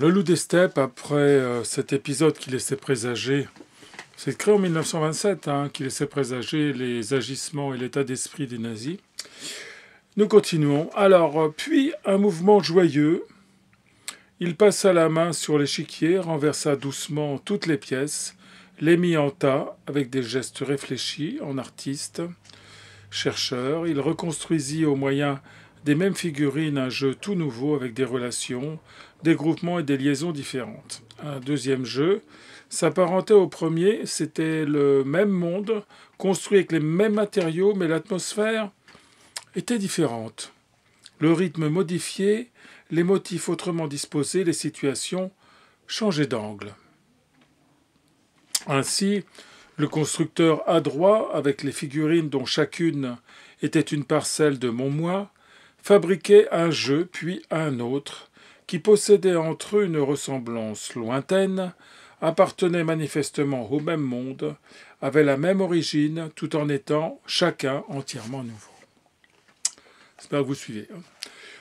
le loup des steppes, après euh, cet épisode qui laissait présager, c'est écrit en 1927, hein, qui laissait présager les agissements et l'état d'esprit des nazis. Nous continuons. Alors, euh, puis un mouvement joyeux. Il passa la main sur l'échiquier, renversa doucement toutes les pièces, les mit en tas avec des gestes réfléchis en artiste. Chercheur, il reconstruisit au moyen des mêmes figurines un jeu tout nouveau avec des relations, des groupements et des liaisons différentes. Un deuxième jeu s'apparentait au premier, c'était le même monde, construit avec les mêmes matériaux, mais l'atmosphère était différente. Le rythme modifié, les motifs autrement disposés, les situations changeaient d'angle. Ainsi, le constructeur adroit avec les figurines dont chacune était une parcelle de mon moi, Fabriquer un jeu puis un autre, qui possédaient entre eux une ressemblance lointaine, appartenait manifestement au même monde, avaient la même origine, tout en étant chacun entièrement nouveau. J'espère que vous suivez. Hein.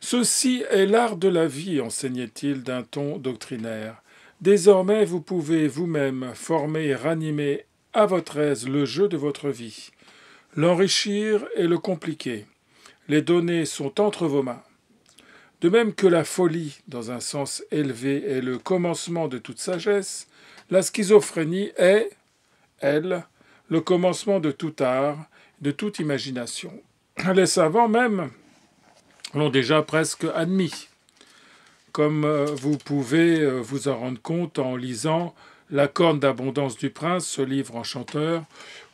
Ceci est l'art de la vie, enseignait-il d'un ton doctrinaire. Désormais, vous pouvez vous-même former et ranimer à votre aise le jeu de votre vie, l'enrichir et le compliquer, les données sont entre vos mains. De même que la folie, dans un sens élevé, est le commencement de toute sagesse, la schizophrénie est, elle, le commencement de tout art, de toute imagination. Les savants même l'ont déjà presque admis, comme euh, vous pouvez euh, vous en rendre compte en lisant La corne d'abondance du prince, ce livre enchanteur,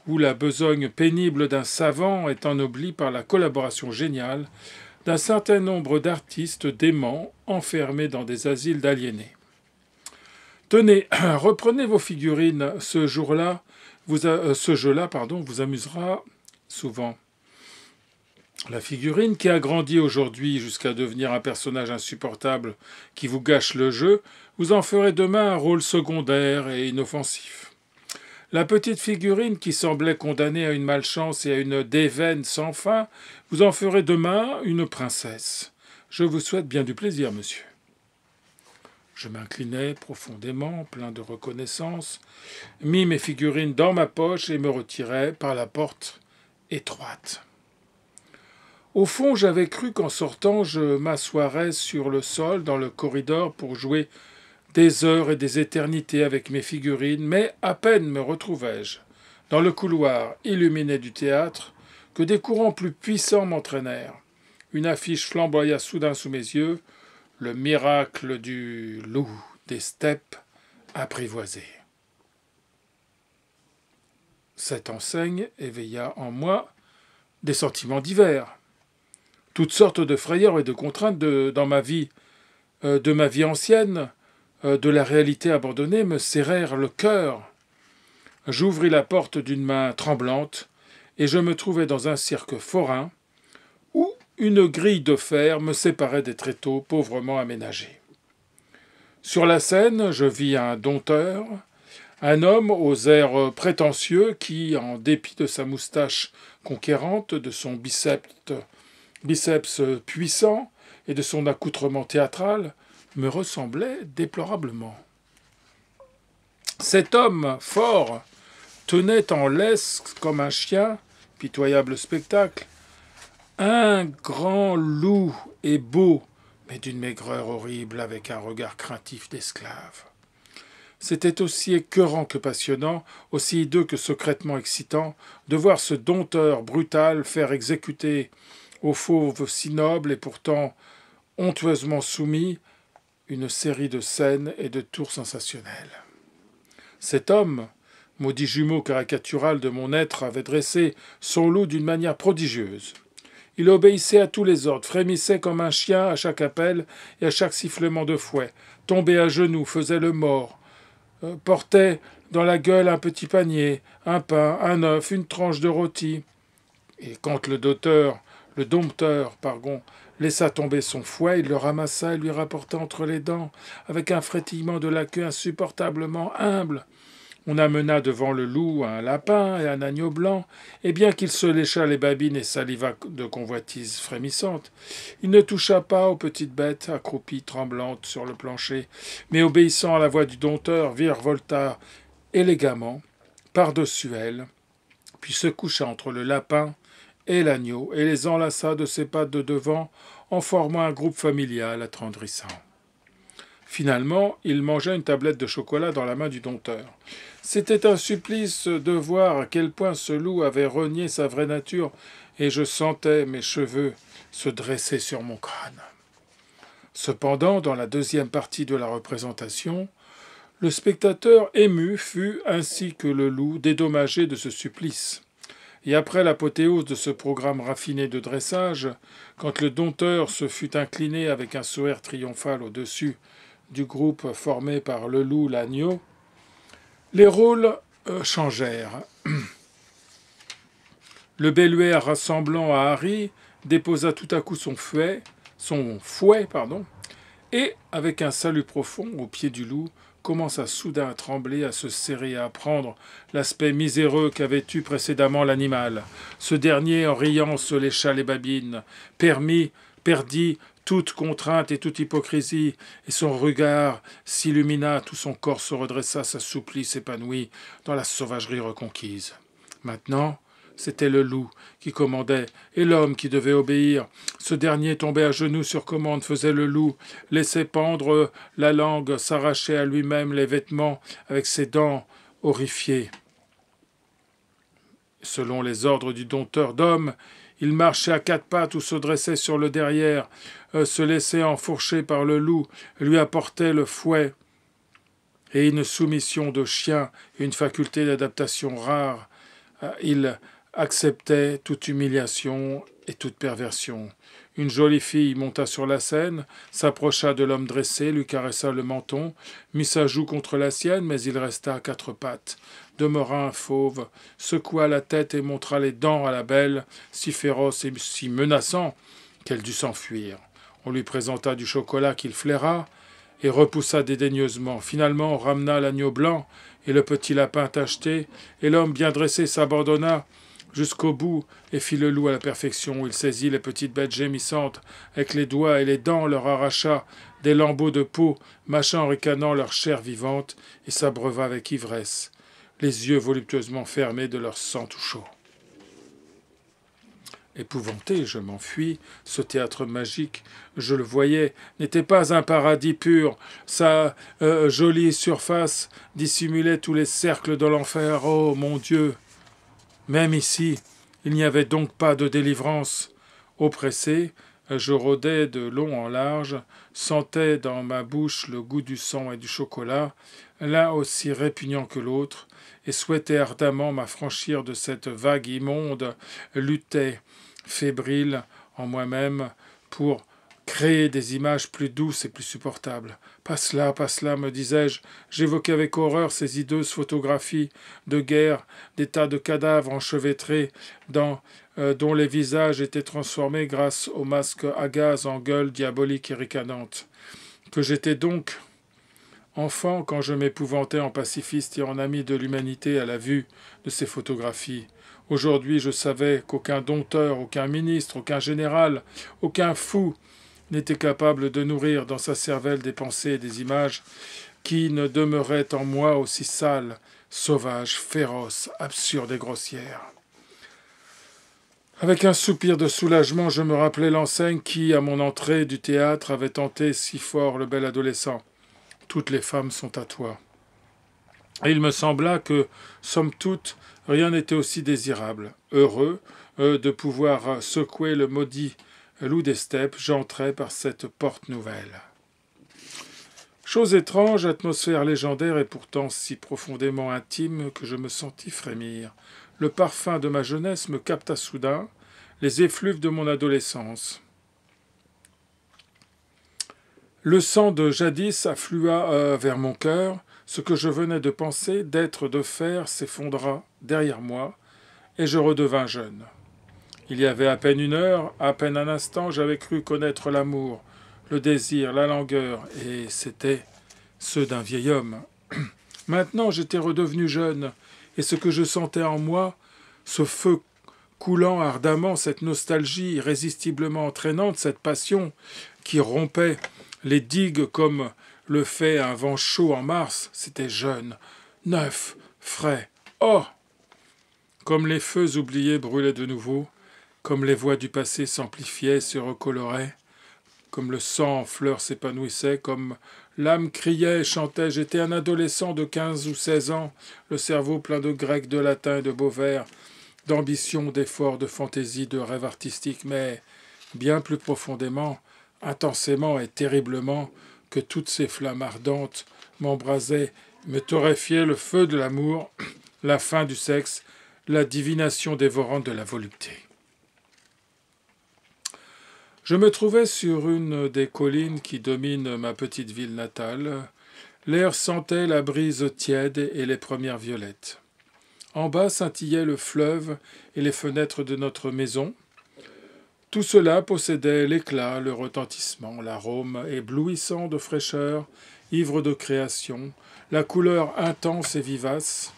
où la besogne pénible d'un savant est ennoblie par la collaboration géniale d'un certain nombre d'artistes déments enfermés dans des asiles d'aliénés. Tenez, reprenez vos figurines, ce jour-là, vous euh, ce jeu-là, pardon, vous amusera souvent. La figurine qui a grandi aujourd'hui jusqu'à devenir un personnage insupportable qui vous gâche le jeu, vous en ferez demain un rôle secondaire et inoffensif. La petite figurine qui semblait condamnée à une malchance et à une déveine sans fin, vous en ferez demain une princesse. Je vous souhaite bien du plaisir, monsieur. Je m'inclinai profondément, plein de reconnaissance, mis mes figurines dans ma poche et me retirai par la porte étroite. Au fond, j'avais cru qu'en sortant, je m'assoirais sur le sol dans le corridor pour jouer des heures et des éternités avec mes figurines, mais à peine me retrouvai-je dans le couloir illuminé du théâtre que des courants plus puissants m'entraînèrent. Une affiche flamboya soudain sous mes yeux, le miracle du loup des steppes apprivoisé. Cette enseigne éveilla en moi des sentiments divers, toutes sortes de frayeurs et de contraintes dans ma vie, euh, de ma vie ancienne, euh, de la réalité abandonnée me serrèrent le cœur. J'ouvris la porte d'une main tremblante, et je me trouvai dans un cirque forain, où une grille de fer me séparait des tréteaux pauvrement aménagés. Sur la scène, je vis un dompteur, un homme aux airs prétentieux qui, en dépit de sa moustache conquérante, de son biceps, biceps puissant et de son accoutrement théâtral, me ressemblait déplorablement. Cet homme fort tenait en laisse comme un chien, pitoyable spectacle, un grand loup et beau, mais d'une maigreur horrible avec un regard craintif d'esclave. C'était aussi écœurant que passionnant, aussi hideux que secrètement excitant, de voir ce dompteur brutal faire exécuter au fauve si noble et pourtant honteusement soumis une série de scènes et de tours sensationnels. Cet homme, maudit jumeau caricatural de mon être, avait dressé son loup d'une manière prodigieuse. Il obéissait à tous les ordres, frémissait comme un chien à chaque appel et à chaque sifflement de fouet, tombait à genoux, faisait le mort, euh, portait dans la gueule un petit panier, un pain, un œuf, une tranche de rôti. Et quand le docteur le dompteur, pardon, laissa tomber son fouet, il le ramassa et lui rapporta entre les dents, avec un frétillement de la queue insupportablement humble. On amena devant le loup un lapin et un agneau blanc, et bien qu'il se lécha les babines et saliva de convoitise frémissante, il ne toucha pas aux petites bêtes accroupies tremblantes sur le plancher, mais obéissant à la voix du dompteur, virevolta élégamment par-dessus elles, puis se coucha entre le lapin et l'agneau et les enlaça de ses pattes de devant en formant un groupe familial attendrissant. Finalement, il mangea une tablette de chocolat dans la main du dompteur. C'était un supplice de voir à quel point ce loup avait renié sa vraie nature, et je sentais mes cheveux se dresser sur mon crâne. Cependant, dans la deuxième partie de la représentation, le spectateur ému fut, ainsi que le loup, dédommagé de ce supplice et après l'apothéose de ce programme raffiné de dressage, quand le dompteur se fut incliné avec un sourire triomphal au-dessus du groupe formé par le loup, l'agneau, les rôles euh, changèrent. Le belluaire rassemblant à Harry déposa tout à coup son fouet, son fouet pardon, et, avec un salut profond au pied du loup, commença soudain à trembler, à se serrer, à prendre l'aspect miséreux qu'avait eu précédemment l'animal. Ce dernier, en riant, se lécha les babines, permis, perdit toute contrainte et toute hypocrisie, et son regard s'illumina, tout son corps se redressa, s'assouplit, s'épanouit dans la sauvagerie reconquise. Maintenant, c'était le loup qui commandait, et l'homme qui devait obéir. Ce dernier tombait à genoux sur commande, faisait le loup, laissait pendre la langue, s'arrachait à lui-même les vêtements avec ses dents horrifiées. Selon les ordres du dompteur d'homme, il marchait à quatre pattes ou se dressait sur le derrière, euh, se laissait enfourcher par le loup, lui apportait le fouet. Et une soumission de chien une faculté d'adaptation rare, euh, il acceptait toute humiliation et toute perversion. Une jolie fille monta sur la scène, s'approcha de l'homme dressé, lui caressa le menton, mit sa joue contre la sienne, mais il resta à quatre pattes, demeura un fauve, secoua la tête et montra les dents à la belle, si féroce et si menaçant qu'elle dut s'enfuir. On lui présenta du chocolat qu'il flaira et repoussa dédaigneusement. Finalement, on ramena l'agneau blanc et le petit lapin tacheté, et l'homme bien dressé s'abandonna jusqu'au bout et fit le loup à la perfection. Il saisit les petites bêtes gémissantes avec les doigts et les dents, leur arracha des lambeaux de peau, mâchant en ricanant leur chair vivante et s'abreuva avec ivresse, les yeux voluptueusement fermés de leur sang tout chaud. Épouvanté, je m'enfuis. Ce théâtre magique, je le voyais, n'était pas un paradis pur. Sa euh, jolie surface dissimulait tous les cercles de l'enfer. Oh mon Dieu! Même ici, il n'y avait donc pas de délivrance. Oppressé, je rôdais de long en large, sentais dans ma bouche le goût du sang et du chocolat, l'un aussi répugnant que l'autre, et souhaitais ardemment m'affranchir de cette vague immonde, luttais, fébrile, en moi-même, pour créer des images plus douces et plus supportables. Pas cela, pas cela, me disais-je. J'évoquais avec horreur ces hideuses photographies de guerre, des tas de cadavres enchevêtrés, euh, dont les visages étaient transformés grâce aux masques à gaz en gueule diabolique et ricanante. Que j'étais donc enfant quand je m'épouvantais en pacifiste et en ami de l'humanité à la vue de ces photographies. Aujourd'hui, je savais qu'aucun dompteur, aucun ministre, aucun général, aucun fou n'était capable de nourrir dans sa cervelle des pensées et des images qui ne demeuraient en moi aussi sales, sauvages, féroces, absurdes et grossières. Avec un soupir de soulagement, je me rappelais l'enseigne qui, à mon entrée du théâtre, avait tenté si fort le bel adolescent. Toutes les femmes sont à toi. Et il me sembla que, somme toute, rien n'était aussi désirable, heureux, euh, de pouvoir secouer le maudit loup des steppes, j'entrais par cette porte nouvelle. Chose étrange, atmosphère légendaire et pourtant si profondément intime que je me sentis frémir. Le parfum de ma jeunesse me capta soudain, les effluves de mon adolescence. Le sang de jadis afflua euh, vers mon cœur, ce que je venais de penser, d'être, de faire s'effondra derrière moi, et je redevins jeune. Il y avait à peine une heure, à peine un instant, j'avais cru connaître l'amour, le désir, la langueur, et c'était ceux d'un vieil homme. Maintenant j'étais redevenu jeune, et ce que je sentais en moi, ce feu coulant ardemment, cette nostalgie irrésistiblement entraînante, cette passion qui rompait les digues comme le fait un vent chaud en mars, c'était jeune, neuf, frais. Oh Comme les feux oubliés brûlaient de nouveau, comme les voix du passé s'amplifiaient, se recoloraient, comme le sang en fleurs s'épanouissait, comme l'âme criait et chantait. J'étais un adolescent de quinze ou seize ans, le cerveau plein de grec, de latin et de beaux vers, d'ambition, d'effort, de fantaisie, de rêves artistiques, mais bien plus profondément, intensément et terriblement, que toutes ces flammes ardentes m'embrasaient, me torréfiaient le feu de l'amour, la faim du sexe, la divination dévorante de la volupté. Je me trouvais sur une des collines qui dominent ma petite ville natale. L'air sentait la brise tiède et les premières violettes. En bas scintillait le fleuve et les fenêtres de notre maison. Tout cela possédait l'éclat, le retentissement, l'arôme éblouissant de fraîcheur, ivre de création, la couleur intense et vivace,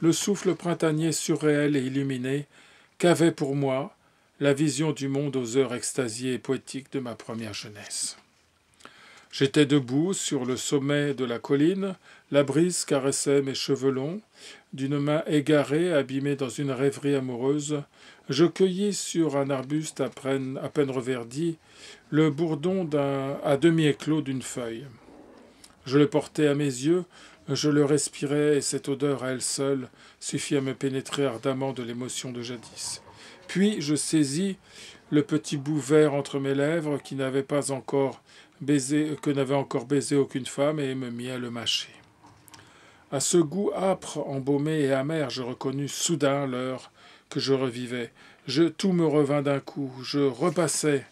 le souffle printanier surréel et illuminé qu'avait pour moi, la vision du monde aux heures extasiées et poétiques de ma première jeunesse. J'étais debout sur le sommet de la colline, la brise caressait mes cheveux longs, d'une main égarée, abîmée dans une rêverie amoureuse, je cueillis sur un arbuste à peine, à peine reverdi le bourdon à demi éclos d'une feuille. Je le portais à mes yeux, je le respirais, et cette odeur à elle seule suffit à me pénétrer ardemment de l'émotion de jadis. Puis je saisis le petit bout vert entre mes lèvres qui n'avait pas encore baisé, que n'avait encore baisé aucune femme et me mis à le mâcher. À ce goût âpre, embaumé et amer, je reconnus soudain l'heure que je revivais. tout me revint d'un coup. Je repassais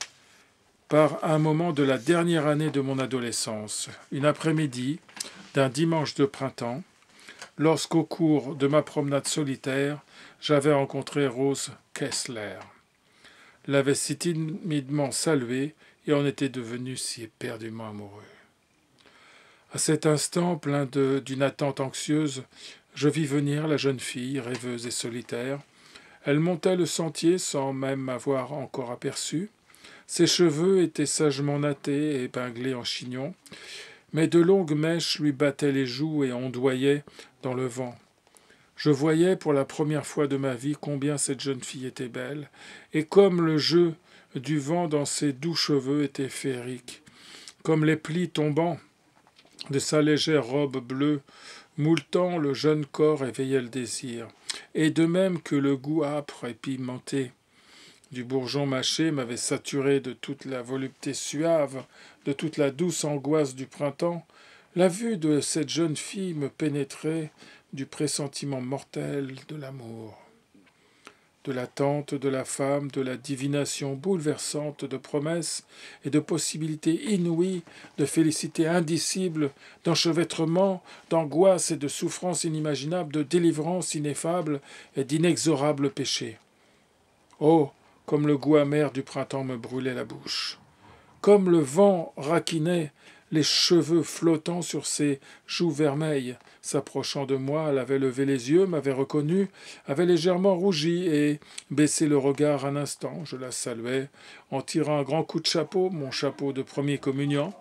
par un moment de la dernière année de mon adolescence, une après-midi d'un dimanche de printemps, lorsqu'au cours de ma promenade solitaire, j'avais rencontré Rose Kessler l'avait si timidement salué et en était devenu si éperdument amoureux. À cet instant, plein d'une attente anxieuse, je vis venir la jeune fille, rêveuse et solitaire. Elle montait le sentier sans même m'avoir encore aperçu. Ses cheveux étaient sagement nattés et épinglés en chignon, mais de longues mèches lui battaient les joues et ondoyaient dans le vent. Je voyais pour la première fois de ma vie combien cette jeune fille était belle, et comme le jeu du vent dans ses doux cheveux était féerique, comme les plis tombants de sa légère robe bleue, moultant le jeune corps éveillait le désir, et de même que le goût âpre et pimenté du bourgeon mâché m'avait saturé de toute la volupté suave, de toute la douce angoisse du printemps, la vue de cette jeune fille me pénétrait du pressentiment mortel de l'amour, de l'attente de la femme, de la divination bouleversante de promesses et de possibilités inouïes, de félicités indicibles, d'enchevêtrements, d'angoisses et de souffrances inimaginables, de délivrances ineffables et d'inexorables péchés. Oh, comme le goût amer du printemps me brûlait la bouche, comme le vent raquinait les cheveux flottant sur ses joues vermeilles. S'approchant de moi, elle avait levé les yeux, m'avait reconnu, avait légèrement rougi et baissé le regard un instant. Je la saluais en tirant un grand coup de chapeau, mon chapeau de premier communiant.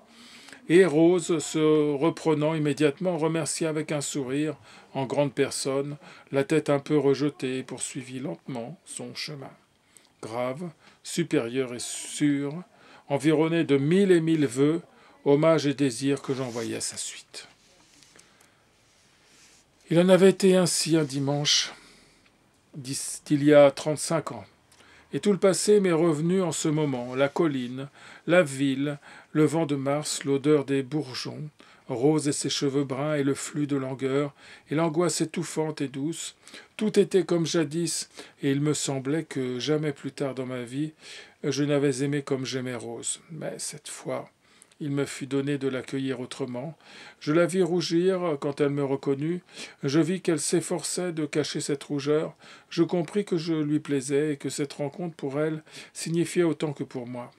Et Rose, se reprenant immédiatement, remercia avec un sourire, en grande personne, la tête un peu rejetée, poursuivit lentement son chemin. Grave, supérieur et sûr, environné de mille et mille vœux, hommage et désir que j'envoyais à sa suite. Il en avait été ainsi un dimanche d'il y a trente-cinq ans, et tout le passé m'est revenu en ce moment, la colline, la ville, le vent de mars, l'odeur des bourgeons, Rose et ses cheveux bruns et le flux de langueur, et l'angoisse étouffante et douce, tout était comme jadis, et il me semblait que jamais plus tard dans ma vie je n'avais aimé comme j'aimais Rose. Mais cette fois, il me fut donné de l'accueillir autrement. Je la vis rougir quand elle me reconnut, je vis qu'elle s'efforçait de cacher cette rougeur, je compris que je lui plaisais et que cette rencontre pour elle signifiait autant que pour moi.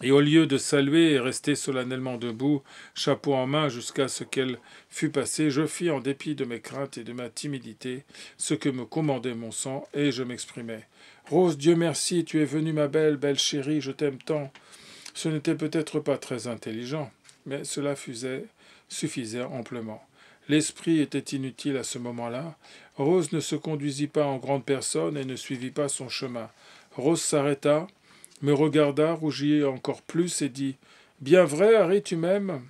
Et au lieu de saluer et rester solennellement debout, chapeau en main jusqu'à ce qu'elle fût passée, je fis, en dépit de mes craintes et de ma timidité, ce que me commandait mon sang, et je m'exprimai. Rose, Dieu merci, tu es venue ma belle, belle chérie, je t'aime tant. Ce n'était peut-être pas très intelligent, mais cela suffisait amplement. L'esprit était inutile à ce moment-là. Rose ne se conduisit pas en grande personne et ne suivit pas son chemin. Rose s'arrêta, me regarda, rougit encore plus et dit Bien vrai, Harry, tu m'aimes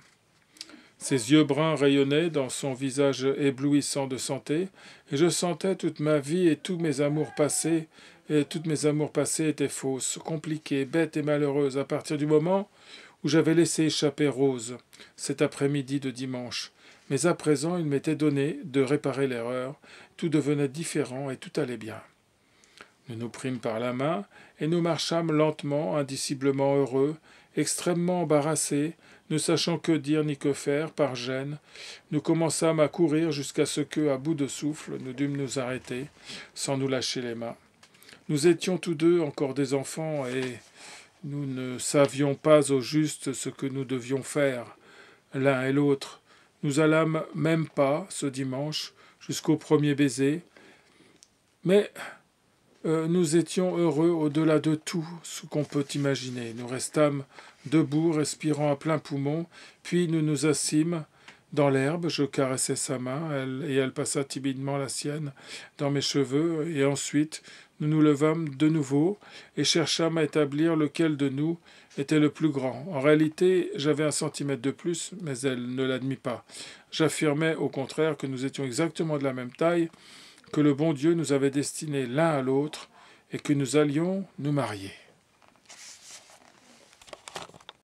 Ses yeux bruns rayonnaient dans son visage éblouissant de santé, et je sentais toute ma vie et tous mes amours passés et toutes mes amours passées étaient fausses, compliquées, bêtes et malheureuses à partir du moment où j'avais laissé échapper Rose cet après-midi de dimanche. Mais à présent, il m'était donné de réparer l'erreur, tout devenait différent et tout allait bien. Nous nous prîmes par la main et nous marchâmes lentement, indiciblement heureux, extrêmement embarrassés, ne sachant que dire ni que faire, par gêne, nous commençâmes à courir jusqu'à ce que, à bout de souffle, nous dûmes nous arrêter, sans nous lâcher les mains. Nous étions tous deux encore des enfants et nous ne savions pas au juste ce que nous devions faire, l'un et l'autre. Nous allâmes même pas, ce dimanche, jusqu'au premier baiser, mais euh, nous étions heureux au-delà de tout ce qu'on peut imaginer. Nous restâmes debout, respirant à plein poumon, puis nous nous assîmes dans l'herbe. Je caressais sa main et elle passa timidement la sienne dans mes cheveux, et ensuite nous nous levâmes de nouveau et cherchâmes à établir lequel de nous était le plus grand. En réalité, j'avais un centimètre de plus, mais elle ne l'admit pas. J'affirmais au contraire que nous étions exactement de la même taille, que le bon Dieu nous avait destinés l'un à l'autre et que nous allions nous marier.